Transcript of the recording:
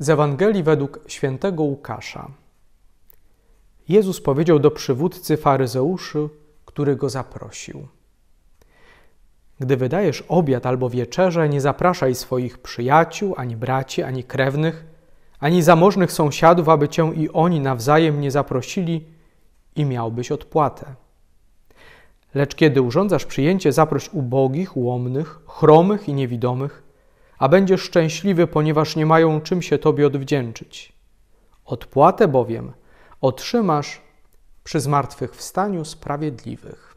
Z Ewangelii według świętego Łukasza. Jezus powiedział do przywódcy faryzeuszy, który go zaprosił: Gdy wydajesz obiad albo wieczerze, nie zapraszaj swoich przyjaciół, ani braci, ani krewnych, ani zamożnych sąsiadów, aby cię i oni nawzajem nie zaprosili i miałbyś odpłatę. Lecz kiedy urządzasz przyjęcie, zaproś ubogich, łomnych, chromych i niewidomych a będziesz szczęśliwy, ponieważ nie mają czym się Tobie odwdzięczyć. Odpłatę bowiem otrzymasz przy zmartwychwstaniu sprawiedliwych.